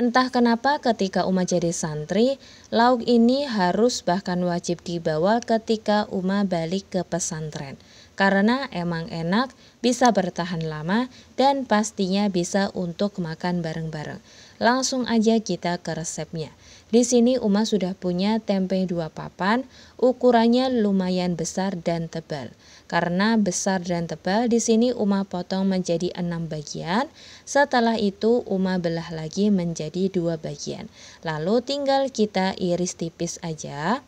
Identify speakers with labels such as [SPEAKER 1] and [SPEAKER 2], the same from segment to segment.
[SPEAKER 1] Entah kenapa ketika Uma jadi santri, lauk ini harus bahkan wajib dibawa ketika Uma balik ke pesantren. Karena emang enak, bisa bertahan lama, dan pastinya bisa untuk makan bareng-bareng. Langsung aja kita ke resepnya. Di sini Uma sudah punya tempe dua papan, ukurannya lumayan besar dan tebal. Karena besar dan tebal, di sini Uma potong menjadi enam bagian. Setelah itu Uma belah lagi menjadi dua bagian. Lalu tinggal kita iris tipis aja.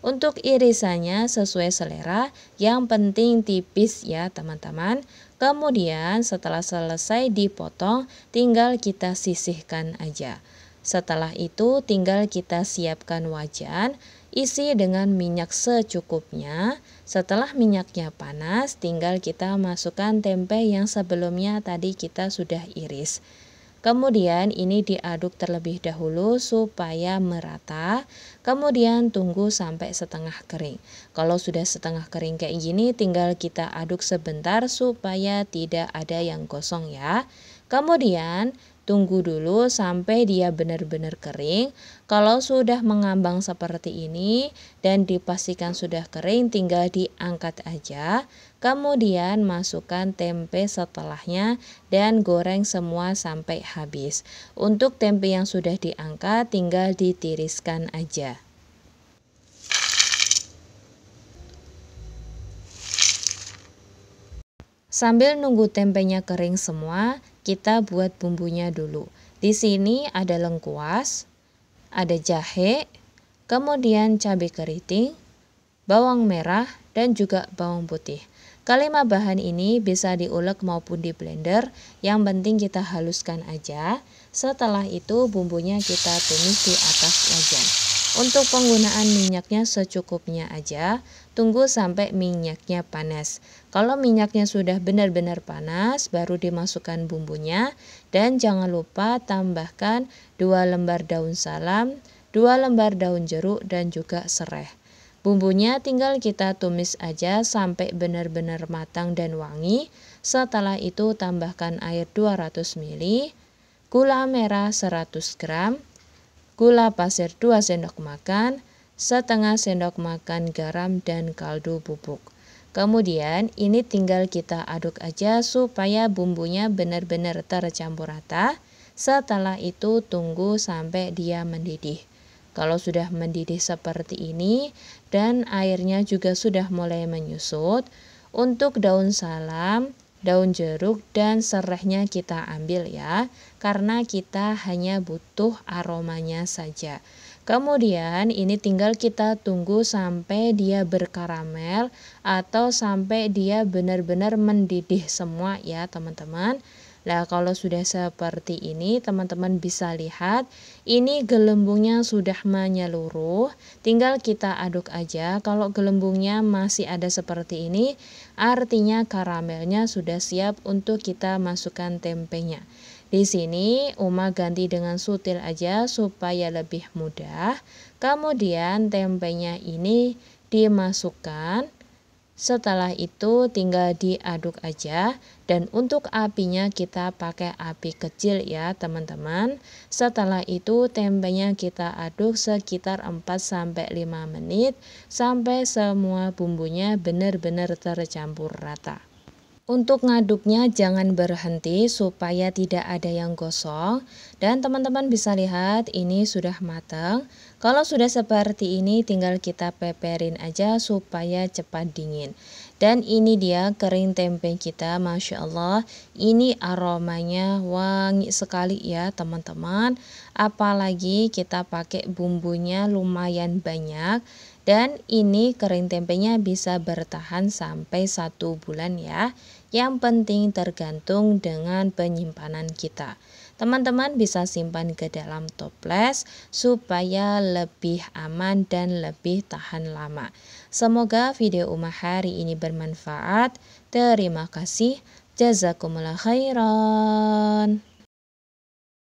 [SPEAKER 1] Untuk irisannya sesuai selera, yang penting tipis ya teman-teman. Kemudian setelah selesai dipotong, tinggal kita sisihkan aja. Setelah itu tinggal kita siapkan wajan, isi dengan minyak secukupnya. Setelah minyaknya panas, tinggal kita masukkan tempe yang sebelumnya tadi kita sudah iris. Kemudian ini diaduk terlebih dahulu supaya merata. Kemudian tunggu sampai setengah kering. Kalau sudah setengah kering kayak gini tinggal kita aduk sebentar supaya tidak ada yang gosong ya. Kemudian tunggu dulu sampai dia benar-benar kering. Kalau sudah mengambang seperti ini dan dipastikan sudah kering tinggal diangkat aja. Kemudian masukkan tempe setelahnya dan goreng semua sampai habis. Untuk tempe yang sudah diangkat tinggal ditiriskan aja. Sambil nunggu tempenya kering semua, kita buat bumbunya dulu. Di sini ada lengkuas, ada jahe, kemudian cabai keriting, bawang merah, dan juga bawang putih. Kelima bahan ini bisa diulek maupun di blender, yang penting kita haluskan aja. Setelah itu bumbunya kita tumis di atas wajan. Untuk penggunaan minyaknya secukupnya aja, tunggu sampai minyaknya panas. Kalau minyaknya sudah benar-benar panas, baru dimasukkan bumbunya dan jangan lupa tambahkan 2 lembar daun salam, 2 lembar daun jeruk dan juga serai. Bumbunya tinggal kita tumis aja sampai benar-benar matang dan wangi. Setelah itu tambahkan air 200 ml, gula merah 100 gram, gula pasir 2 sendok makan, setengah sendok makan garam dan kaldu bubuk. Kemudian ini tinggal kita aduk aja supaya bumbunya benar-benar tercampur rata. Setelah itu tunggu sampai dia mendidih. Kalau sudah mendidih seperti ini dan airnya juga sudah mulai menyusut, untuk daun salam daun jeruk dan serehnya kita ambil ya, karena kita hanya butuh aromanya saja. Kemudian ini tinggal kita tunggu sampai dia berkaramel atau sampai dia benar-benar mendidih semua ya teman-teman. Nah, kalau sudah seperti ini, teman-teman bisa lihat ini gelembungnya sudah menyeluruh. Tinggal kita aduk aja. Kalau gelembungnya masih ada seperti ini, artinya karamelnya sudah siap untuk kita masukkan tempenya. Di sini Uma ganti dengan sutil aja supaya lebih mudah. Kemudian tempenya ini dimasukkan setelah itu tinggal diaduk aja dan untuk apinya kita pakai api kecil ya teman-teman. Setelah itu tempenya kita aduk sekitar 4 5 menit sampai semua bumbunya benar-benar tercampur rata. Untuk ngaduknya jangan berhenti supaya tidak ada yang gosong dan teman-teman bisa lihat ini sudah matang. Kalau sudah seperti ini tinggal kita peperin aja supaya cepat dingin. Dan ini dia kering tempe kita Masya Allah ini aromanya wangi sekali ya teman-teman. Apalagi kita pakai bumbunya lumayan banyak dan ini kering tempenya bisa bertahan sampai satu bulan ya yang penting tergantung dengan penyimpanan kita. Teman-teman bisa simpan ke dalam toples supaya lebih aman dan lebih tahan lama. Semoga video Uma hari ini bermanfaat. Terima kasih. Jazakumullah khairan.